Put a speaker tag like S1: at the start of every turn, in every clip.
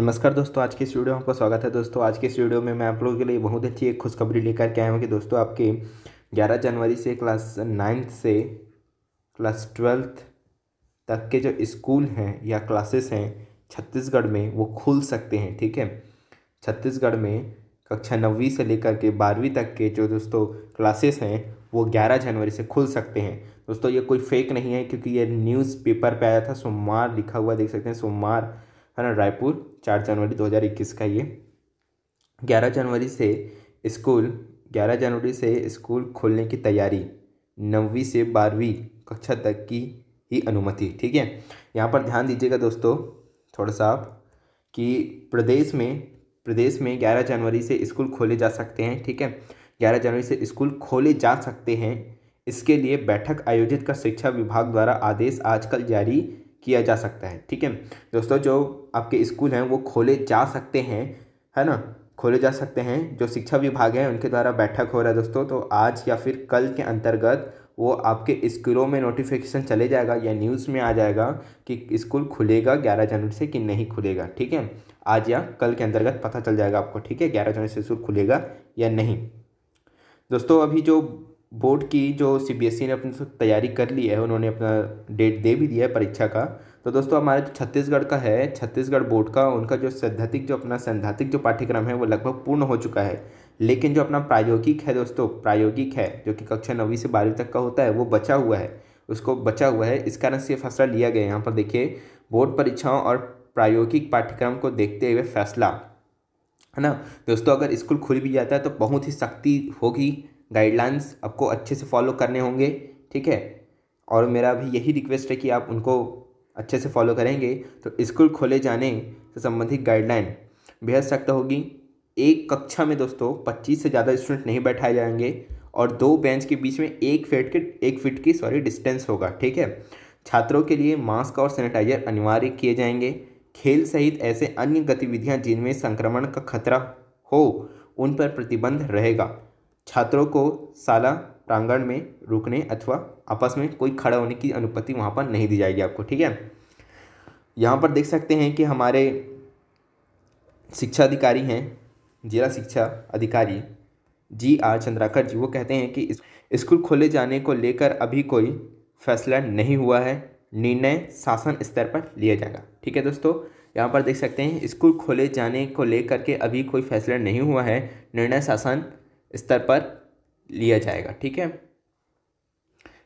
S1: नमस्कार दोस्तों आज के इस वीडियो में आपका स्वागत है दोस्तों आज के इस वीडियो में मैं आप लोगों के लिए बहुत अच्छी एक खुशखबरी लेकर के आया हूँ कि दोस्तों आपके 11 जनवरी से क्लास नाइन्थ से क्लास ट्वेल्थ तक के जो स्कूल हैं या क्लासेस हैं छत्तीसगढ़ में वो खुल सकते हैं ठीक है छत्तीसगढ़ में कक्षा नब्बी से लेकर के बारहवीं तक के जो दोस्तों क्लासेस हैं वो ग्यारह जनवरी से खुल सकते हैं दोस्तों ये कोई फेक नहीं है क्योंकि ये पेपर पर आया था सोमवार लिखा हुआ देख सकते हैं सोमवार है ना रायपुर चार जनवरी 2021 का ये 11 जनवरी से स्कूल 11 जनवरी से स्कूल खोलने की तैयारी नवीं से बारहवीं कक्षा तक की ही अनुमति ठीक है यहाँ पर ध्यान दीजिएगा दोस्तों थोड़ा सा आप कि प्रदेश में प्रदेश में 11 जनवरी से स्कूल खोले जा सकते हैं ठीक है 11 जनवरी से स्कूल खोले जा सकते हैं इसके लिए बैठक आयोजित कर शिक्षा विभाग द्वारा आदेश आजकल जारी किया जा सकता है ठीक है दोस्तों जो आपके स्कूल हैं वो खोले जा सकते हैं है ना खोले जा सकते हैं जो शिक्षा विभाग हैं उनके द्वारा बैठक हो रहा है दोस्तों तो आज या फिर कल के अंतर्गत वो आपके स्कूलों में नोटिफिकेशन चले जाएगा या न्यूज़ में आ जाएगा कि स्कूल खुलेगा ग्यारह जनवरी से कि नहीं खुलेगा ठीक है आज या कल के अंतर्गत पता चल जाएगा आपको ठीक है ग्यारह जनवरी से स्कूल खुलेगा या नहीं दोस्तों अभी जो बोर्ड की जो सी बी एस ई ने अपनी तैयारी कर ली है उन्होंने अपना डेट दे भी दिया है परीक्षा का तो दोस्तों हमारे जो तो छत्तीसगढ़ का है छत्तीसगढ़ बोर्ड का उनका जो सैद्धांतिक जो अपना सैद्धांतिक जो पाठ्यक्रम है वो लगभग पूर्ण हो चुका है लेकिन जो अपना प्रायोगिक है दोस्तों प्रायोगिक है जो कि कक्षा नौवीं से बारहवीं तक का होता है वो बचा हुआ है उसको बचा हुआ है इस कारण से फैसला लिया गया यहाँ पर देखिए बोर्ड परीक्षाओं और प्रायोगिक पाठ्यक्रम को देखते हुए फैसला है ना दोस्तों अगर स्कूल खुल भी जाता है तो बहुत ही सख्ती होगी गाइडलाइंस आपको अच्छे से फॉलो करने होंगे ठीक है और मेरा भी यही रिक्वेस्ट है कि आप उनको अच्छे से फॉलो करेंगे तो स्कूल खोले जाने से संबंधित गाइडलाइन बेहद सख्त होगी एक कक्षा में दोस्तों पच्चीस से ज़्यादा स्टूडेंट नहीं बैठाए जाएंगे और दो बेंच के बीच में एक फीट के एक फीट की सॉरी डिस्टेंस होगा ठीक है छात्रों के लिए मास्क और सैनिटाइजर अनिवार्य किए जाएंगे खेल सहित ऐसे अन्य गतिविधियां जिनमें संक्रमण का खतरा हो उन पर प्रतिबंध रहेगा छात्रों को शाला प्रांगण में रुकने अथवा आपस में कोई खड़ा होने की अनुपति वहाँ पर नहीं दी जाएगी आपको ठीक है यहाँ पर देख सकते हैं कि हमारे शिक्षा अधिकारी हैं जिला शिक्षा अधिकारी जी आर चंद्राकर जी वो कहते हैं कि स्कूल खोले जाने को लेकर अभी कोई फैसला नहीं हुआ है निर्णय शासन स्तर पर लिया जाएगा ठीक है दोस्तों यहाँ पर देख सकते हैं स्कूल खोले जाने को लेकर के अभी कोई फैसला नहीं हुआ है निर्णय शासन स्तर पर लिया जाएगा ठीक है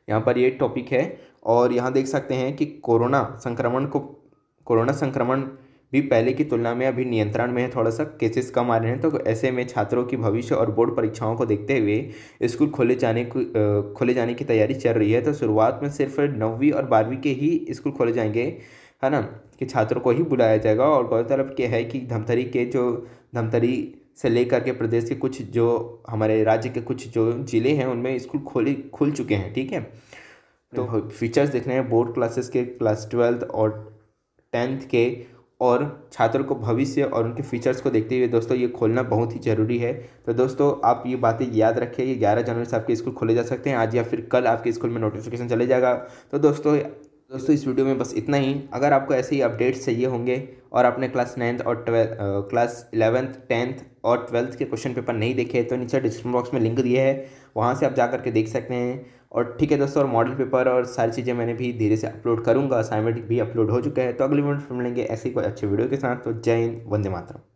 S1: यहाँ पर ये टॉपिक है और यहाँ देख सकते हैं कि कोरोना संक्रमण को कोरोना संक्रमण भी पहले की तुलना में अभी नियंत्रण में है थोड़ा सा केसेस कम आ रहे हैं तो ऐसे में छात्रों की भविष्य और बोर्ड परीक्षाओं को देखते हुए स्कूल खोले जाने को खोले जाने की तैयारी चल रही है तो शुरुआत में सिर्फ नौवीं और बारहवीं के ही स्कूल खोले जाएंगे है ना कि छात्रों को ही बुलाया जाएगा और गौरतलब यह है कि धमतरी के जो धमतरी से लेकर के प्रदेश के कुछ जो हमारे राज्य के कुछ जो ज़िले हैं उनमें स्कूल खोले खुल चुके हैं ठीक है तो फीचर्स देख रहे हैं बोर्ड क्लासेस के क्लास ट्वेल्थ और टेंथ के और छात्रों को भविष्य और उनके फीचर्स को देखते हुए दोस्तों ये खोलना बहुत ही ज़रूरी है तो दोस्तों आप ये बातें याद रखें ये ग्यारह जनवरी से आपके स्कूल खोले जा सकते हैं आज या फिर कल आपके स्कूल में नोटिफिकेशन चले जाएगा तो दोस्तों दोस्तों इस वीडियो में बस इतना ही अगर आपको ऐसे ही अपडेट्स चाहिए होंगे और आपने क्लास नाइन्थ और ट्वेल्थ क्लास इलेवंथ टेंथ और ट्वेल्थ के क्वेश्चन पेपर नहीं देखे तो नीचे डिस्क्रिप्शन बॉक्स में लिंक दिए है वहाँ से आप जा करके देख सकते हैं और ठीक है दोस्तों और मॉडल पेपर और सारी चीज़ें मैंने भी धीरे से अपलोड करूँगा असाइनमेंट भी अपलोड हो चुका है तो अगले मिनट मिलेंगे ऐसे ही कोई अच्छे वीडियो के साथ तो जय हिंद वंदे मातरम